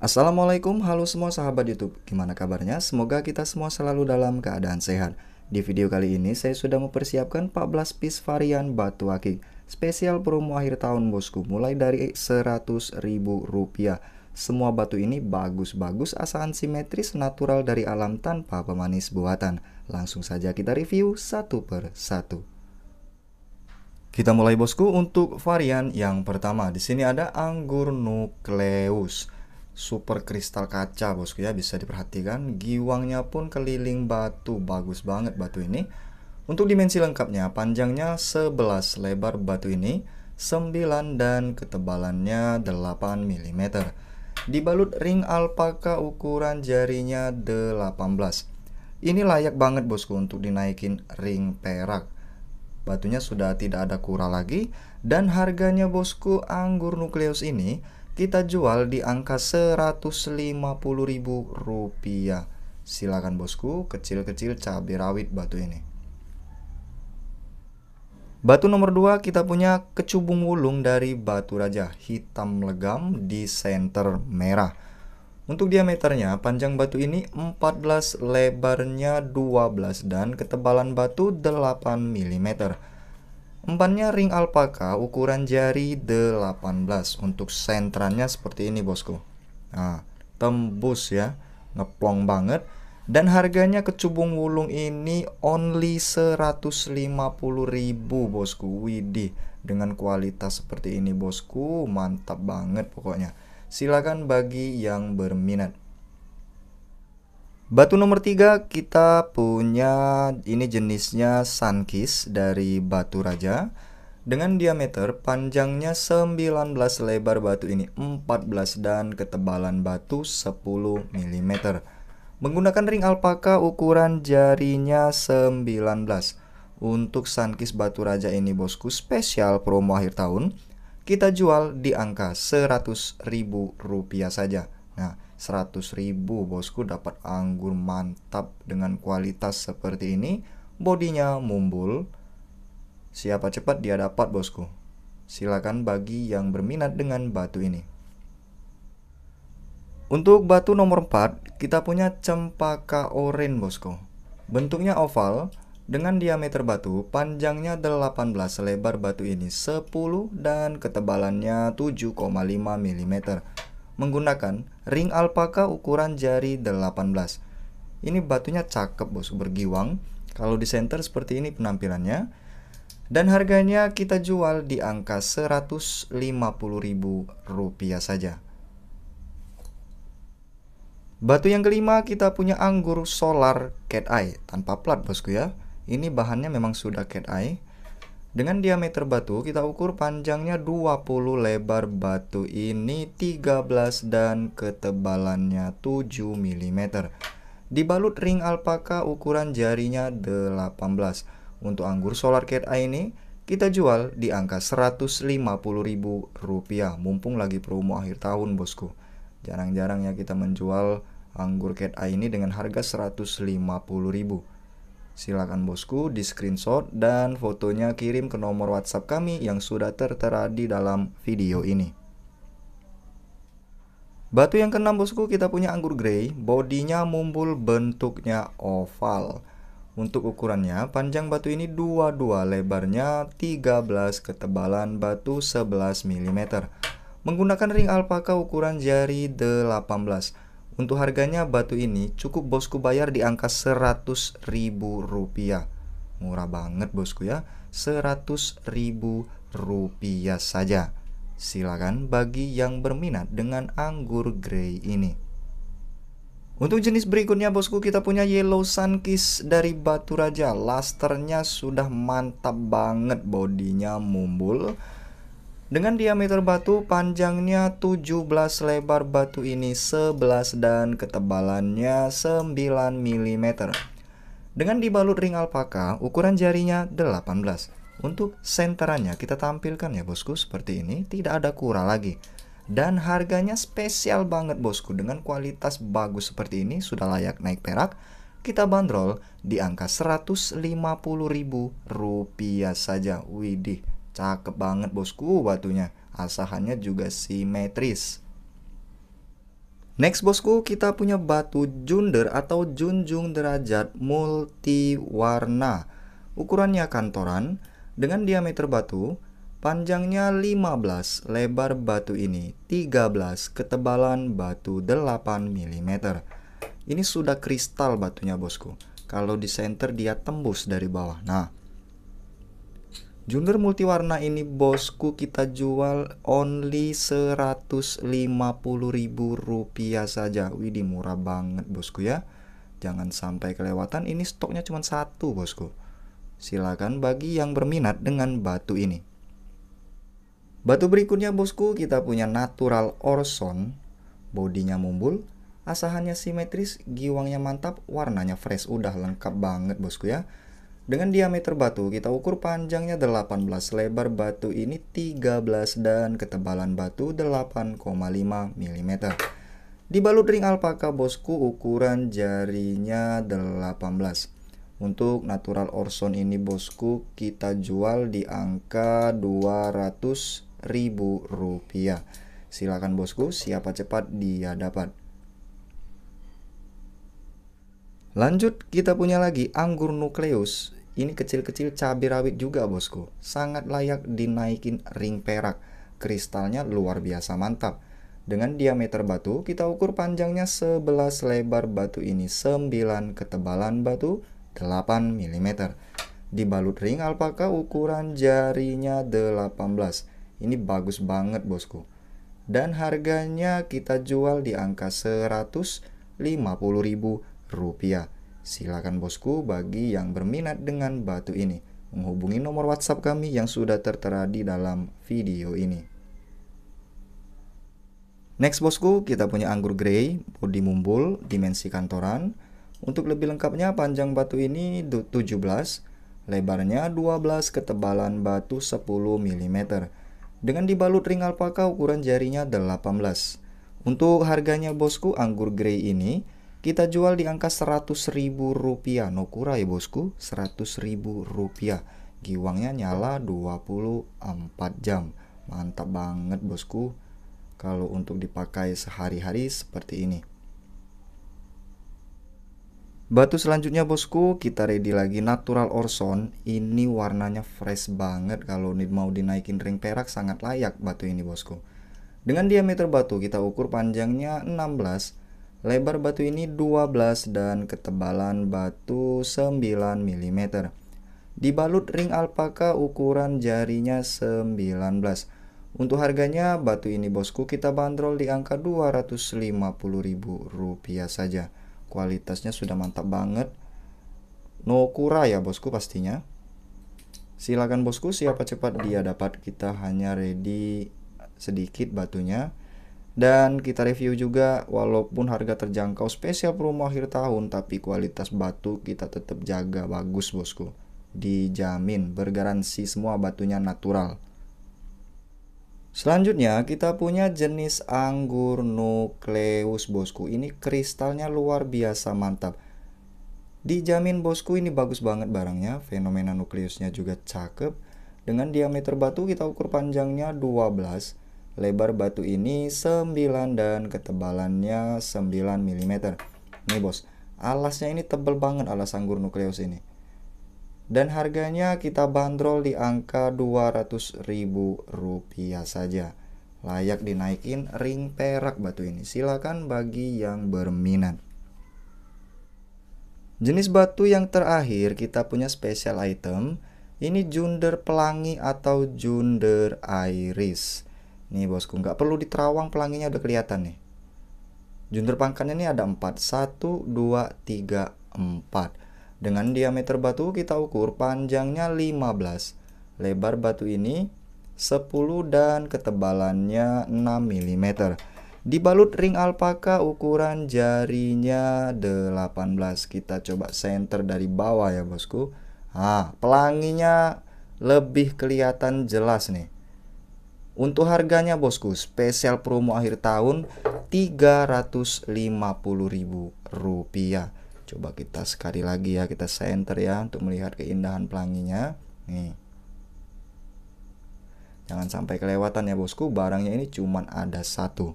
Assalamualaikum, halo semua sahabat YouTube. Gimana kabarnya? Semoga kita semua selalu dalam keadaan sehat. Di video kali ini saya sudah mempersiapkan 14 piece varian batu akik spesial promo akhir tahun bosku mulai dari Rp100.000. Semua batu ini bagus-bagus asahan simetris natural dari alam tanpa pemanis buatan. Langsung saja kita review satu per satu. Kita mulai bosku untuk varian yang pertama. Di sini ada anggur nukleus super kristal kaca bosku ya bisa diperhatikan giwangnya pun keliling batu bagus banget batu ini untuk dimensi lengkapnya panjangnya 11 lebar batu ini 9 dan ketebalannya 8 mm dibalut ring alpaka ukuran jarinya 18 ini layak banget bosku untuk dinaikin ring perak batunya sudah tidak ada kura lagi dan harganya bosku anggur nukleus ini kita jual di angka rp 150.000 rupiah silakan bosku kecil-kecil cabai rawit batu ini Batu nomor 2 kita punya kecubung wulung dari batu raja hitam legam di center merah. Untuk diameternya panjang batu ini 14, lebarnya 12 dan ketebalan batu 8 mm. Empannya ring alpaka ukuran jari 18 untuk sentranya seperti ini bosku. Nah, tembus ya, ngeplong banget dan harganya kecubung wulung ini only ribu bosku. Widih, dengan kualitas seperti ini bosku, mantap banget pokoknya. Silakan bagi yang berminat. Batu nomor tiga kita punya ini jenisnya sunkis dari batu raja dengan diameter panjangnya 19 lebar batu ini 14 dan ketebalan batu 10 mm. Menggunakan ring alpaka ukuran jarinya 19. Untuk sunkis batu raja ini bosku spesial promo akhir tahun kita jual di angka 100 ribu rupiah saja. Nah, 100 ribu bosku dapat anggur mantap dengan kualitas seperti ini bodinya mumbul siapa cepat dia dapat bosku silakan bagi yang berminat dengan batu ini untuk batu nomor 4 kita punya cempaka oren bosku bentuknya oval dengan diameter batu panjangnya 18 lebar batu ini 10 dan ketebalannya 7,5 mm menggunakan ring alpaka ukuran jari 18. Ini batunya cakep bos, bergiwang. Kalau di center seperti ini penampilannya. Dan harganya kita jual di angka Rp150.000 saja. Batu yang kelima kita punya anggur solar cat eye tanpa plat bosku ya. Ini bahannya memang sudah cat eye dengan diameter batu kita ukur panjangnya 20, lebar batu ini 13 dan ketebalannya 7 mm. Dibalut ring alpaka ukuran jarinya 18. Untuk anggur solar cat eye ini kita jual di angka rp rupiah. mumpung lagi promo akhir tahun bosku. Jarang-jarang ya kita menjual anggur cat eye ini dengan harga Rp150.000. Silakan bosku di screenshot dan fotonya kirim ke nomor WhatsApp kami yang sudah tertera di dalam video ini. Batu yang keenam bosku kita punya anggur grey, bodinya mumpul bentuknya oval. Untuk ukurannya, panjang batu ini 22, lebarnya 13, ketebalan batu 11 mm. Menggunakan ring alpaka ukuran jari 18 untuk harganya batu ini cukup bosku bayar di angka 100 ribu rupiah. Murah banget bosku ya. 100 ribu rupiah saja. Silakan bagi yang berminat dengan anggur grey ini. Untuk jenis berikutnya bosku kita punya Yellow kiss dari Batu Raja. Lasternya sudah mantap banget, bodinya mumbul. Dengan diameter batu panjangnya 17 lebar batu ini 11 dan ketebalannya 9 mm. Dengan dibalut ring alpaka, ukuran jarinya 18. Untuk senterannya kita tampilkan ya bosku seperti ini, tidak ada kurang lagi. Dan harganya spesial banget bosku, dengan kualitas bagus seperti ini sudah layak naik perak. Kita bandrol di angka rp rupiah saja. Widih, Cakep banget bosku batunya. Asahannya juga simetris. Next bosku, kita punya batu junder atau junjung derajat multi warna. Ukurannya kantoran dengan diameter batu, panjangnya 15, lebar batu ini 13, ketebalan batu 8 mm. Ini sudah kristal batunya bosku. Kalau di center dia tembus dari bawah. Nah, Jumper multiwarna ini bosku kita jual only Rp150.000 saja. Widih murah banget bosku ya. Jangan sampai kelewatan ini stoknya cuma satu bosku. Silakan bagi yang berminat dengan batu ini. Batu berikutnya bosku kita punya natural orson. Bodinya mumbul, asahannya simetris, giwangnya mantap, warnanya fresh. Udah lengkap banget bosku ya. Dengan diameter batu, kita ukur panjangnya 18, lebar batu ini 13 dan ketebalan batu 8,5 mm. Di Dibalut ring alpaka bosku ukuran jarinya 18. Untuk natural orson ini bosku kita jual di angka 200 ribu rupiah. Silakan bosku, siapa cepat dia dapat. Lanjut, kita punya lagi anggur nukleus. Ini kecil-kecil cabai rawit juga bosku, sangat layak dinaikin ring perak. Kristalnya luar biasa mantap. Dengan diameter batu, kita ukur panjangnya 11 lebar batu ini 9, ketebalan batu 8 mm. Dibalut ring alpaka ukuran jarinya 18. Ini bagus banget bosku. Dan harganya kita jual di angka 150 ribu rupiah. Silakan bosku bagi yang berminat dengan batu ini menghubungi nomor WhatsApp kami yang sudah tertera di dalam video ini. Next bosku, kita punya anggur grey, bodi mumbul, dimensi kantoran. Untuk lebih lengkapnya panjang batu ini 17, lebarnya 12, ketebalan batu 10 mm. Dengan dibalut ring alpaka ukuran jarinya 18. Untuk harganya bosku anggur grey ini kita jual di angka seratus ribu rupiah. Nokura ya bosku, seratus ribu rupiah. Giwangnya nyala 24 jam. Mantap banget bosku. Kalau untuk dipakai sehari-hari seperti ini. Batu selanjutnya bosku, kita ready lagi natural orson. Ini warnanya fresh banget kalau mau dinaikin ring perak sangat layak batu ini bosku. Dengan diameter batu kita ukur panjangnya 16, Lebar batu ini 12 dan ketebalan batu 9 mm. Dibalut ring alpaka ukuran jarinya 19. Untuk harganya batu ini bosku kita bandrol di angka rp rupiah saja. Kualitasnya sudah mantap banget. No kura ya bosku pastinya. Silakan bosku siapa cepat dia dapat kita hanya ready sedikit batunya dan kita review juga walaupun harga terjangkau spesial promo akhir tahun tapi kualitas batu kita tetap jaga bagus bosku. Dijamin bergaransi semua batunya natural. Selanjutnya kita punya jenis anggur nukleus bosku. Ini kristalnya luar biasa mantap. Dijamin bosku ini bagus banget barangnya, fenomena nukleusnya juga cakep. Dengan diameter batu kita ukur panjangnya 12 Lebar batu ini 9 dan ketebalannya 9 mm. Nih bos, alasnya ini tebel banget alas anggur nukleus ini. Dan harganya kita bandrol di angka 200 ribu rupiah saja. Layak dinaikin ring perak batu ini. Silakan bagi yang berminat. Jenis batu yang terakhir kita punya special item ini junder pelangi atau junder iris. Nih bosku, nggak perlu diterawang pelanginya udah kelihatan nih. Junder pangkatnya ini ada 4, 1, 2, 3, 4. Dengan diameter batu kita ukur panjangnya 15. Lebar batu ini 10 dan ketebalannya 6 mm. Dibalut ring alpaka ukuran jarinya 18. Kita coba center dari bawah ya bosku. Ah, pelanginya lebih kelihatan jelas nih. Untuk harganya bosku, spesial promo akhir tahun Rp350.000. Coba kita sekali lagi ya, kita center ya untuk melihat keindahan pelanginya. Nih. Jangan sampai kelewatan ya bosku, barangnya ini cuma ada satu.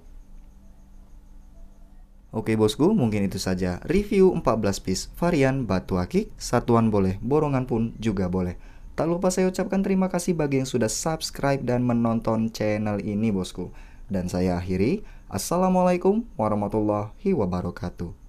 Oke bosku, mungkin itu saja review 14 piece varian batu akik, satuan boleh, borongan pun juga boleh. Tak lupa saya ucapkan terima kasih bagi yang sudah subscribe dan menonton channel ini bosku. Dan saya akhiri, Assalamualaikum warahmatullahi wabarakatuh.